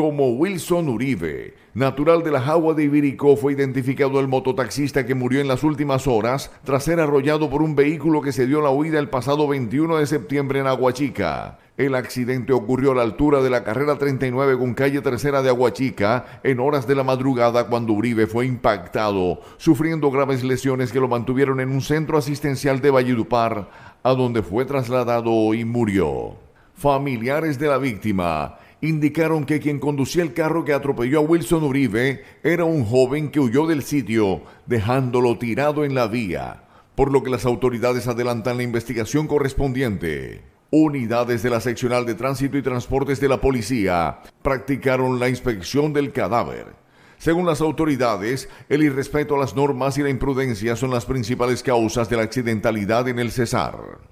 como Wilson Uribe. Natural de la Jagua de Ibirico, fue identificado el mototaxista que murió en las últimas horas tras ser arrollado por un vehículo que se dio la huida el pasado 21 de septiembre en Aguachica. El accidente ocurrió a la altura de la carrera 39 con calle tercera de Aguachica en horas de la madrugada cuando Uribe fue impactado, sufriendo graves lesiones que lo mantuvieron en un centro asistencial de Valledupar, a donde fue trasladado y murió. Familiares de la víctima indicaron que quien conducía el carro que atropelló a Wilson Uribe era un joven que huyó del sitio, dejándolo tirado en la vía, por lo que las autoridades adelantan la investigación correspondiente. Unidades de la seccional de tránsito y transportes de la policía practicaron la inspección del cadáver. Según las autoridades, el irrespeto a las normas y la imprudencia son las principales causas de la accidentalidad en el Cesar.